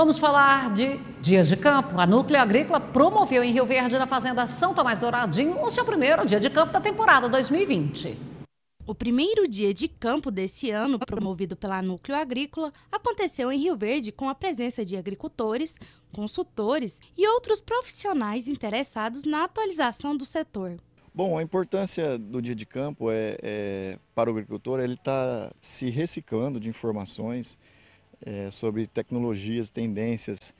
Vamos falar de dias de campo. A Núcleo Agrícola promoveu em Rio Verde, na Fazenda São Tomás Douradinho, o seu primeiro dia de campo da temporada 2020. O primeiro dia de campo desse ano, promovido pela Núcleo Agrícola, aconteceu em Rio Verde com a presença de agricultores, consultores e outros profissionais interessados na atualização do setor. Bom, a importância do dia de campo é, é para o agricultor, ele está se reciclando de informações, é, sobre tecnologias, tendências,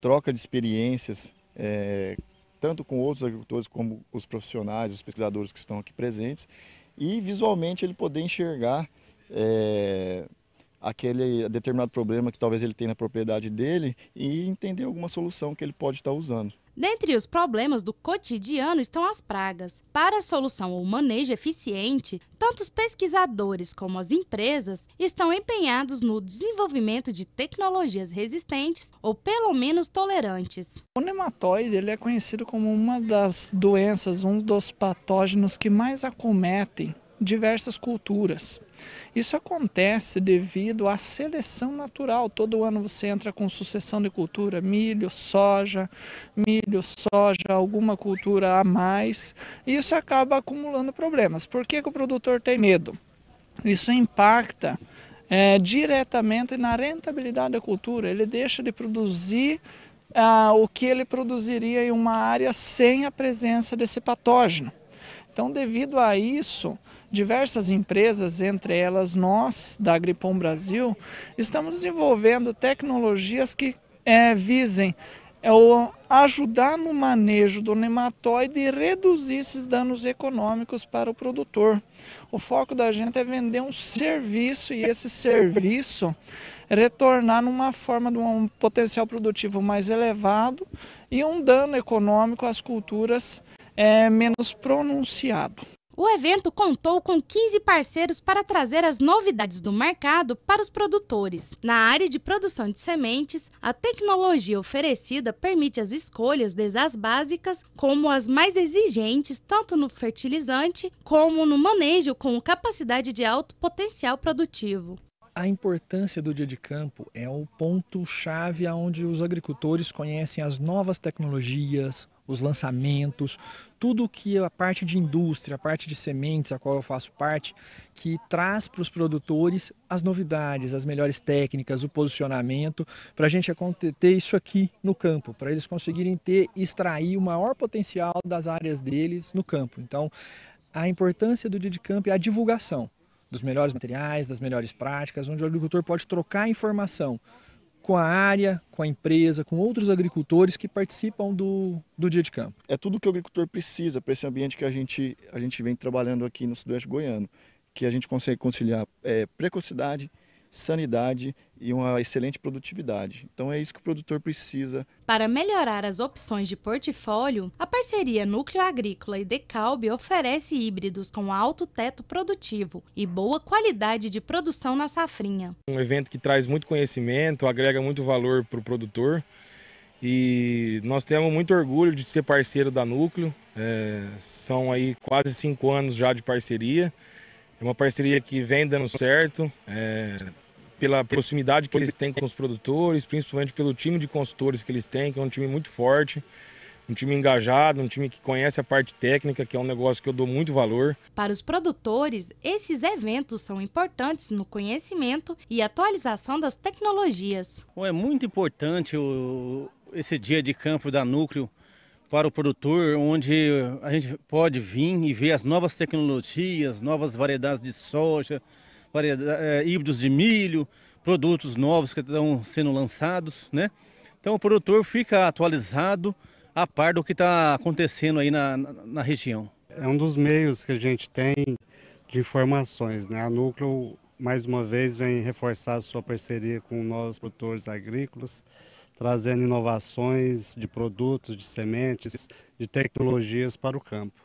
troca de experiências, é, tanto com outros agricultores como os profissionais, os pesquisadores que estão aqui presentes, e visualmente ele poder enxergar é, aquele determinado problema que talvez ele tenha na propriedade dele e entender alguma solução que ele pode estar usando. Dentre os problemas do cotidiano estão as pragas. Para a solução ou manejo eficiente, tanto os pesquisadores como as empresas estão empenhados no desenvolvimento de tecnologias resistentes ou pelo menos tolerantes. O nematóide ele é conhecido como uma das doenças, um dos patógenos que mais acometem diversas culturas. Isso acontece devido à seleção natural. Todo ano você entra com sucessão de cultura, milho, soja, milho, soja, alguma cultura a mais. E isso acaba acumulando problemas. Por que, que o produtor tem medo? Isso impacta é, diretamente na rentabilidade da cultura. Ele deixa de produzir ah, o que ele produziria em uma área sem a presença desse patógeno. Então, devido a isso, diversas empresas, entre elas nós, da Agripom Brasil, estamos desenvolvendo tecnologias que é, visem é, o ajudar no manejo do nematóide e reduzir esses danos econômicos para o produtor. O foco da gente é vender um serviço e esse serviço retornar numa forma de um potencial produtivo mais elevado e um dano econômico às culturas é, menos pronunciado. O evento contou com 15 parceiros para trazer as novidades do mercado para os produtores. Na área de produção de sementes, a tecnologia oferecida permite as escolhas desde as básicas, como as mais exigentes, tanto no fertilizante como no manejo com capacidade de alto potencial produtivo. A importância do dia de campo é o ponto chave aonde os agricultores conhecem as novas tecnologias, os lançamentos, tudo que a parte de indústria, a parte de sementes, a qual eu faço parte, que traz para os produtores as novidades, as melhores técnicas, o posicionamento, para a gente ter isso aqui no campo, para eles conseguirem ter extrair o maior potencial das áreas deles no campo. Então, a importância do dia de campo é a divulgação dos melhores materiais, das melhores práticas, onde o agricultor pode trocar informação com a área, com a empresa, com outros agricultores que participam do, do dia de campo. É tudo que o agricultor precisa para esse ambiente que a gente, a gente vem trabalhando aqui no Sudoeste Goiano, que a gente consegue conciliar é, precocidade, sanidade e uma excelente produtividade. Então é isso que o produtor precisa. Para melhorar as opções de portfólio, a parceria Núcleo Agrícola e Decalbe oferece híbridos com alto teto produtivo e boa qualidade de produção na safrinha. Um evento que traz muito conhecimento, agrega muito valor para o produtor. E nós temos muito orgulho de ser parceiro da Núcleo. É, são aí quase cinco anos já de parceria. É uma parceria que vem dando certo. É, pela proximidade que eles têm com os produtores, principalmente pelo time de consultores que eles têm, que é um time muito forte, um time engajado, um time que conhece a parte técnica, que é um negócio que eu dou muito valor. Para os produtores, esses eventos são importantes no conhecimento e atualização das tecnologias. É muito importante o, esse dia de campo da Núcleo para o produtor, onde a gente pode vir e ver as novas tecnologias, novas variedades de soja, eh, híbridos de milho, produtos novos que estão sendo lançados, né? Então o produtor fica atualizado a par do que está acontecendo aí na, na, na, região. É um dos meios que a gente tem de informações, né? A Núcleo, mais uma vez, vem reforçar a sua parceria com nós, produtores agrícolas, trazendo inovações de produtos, de sementes, de tecnologias para o campo.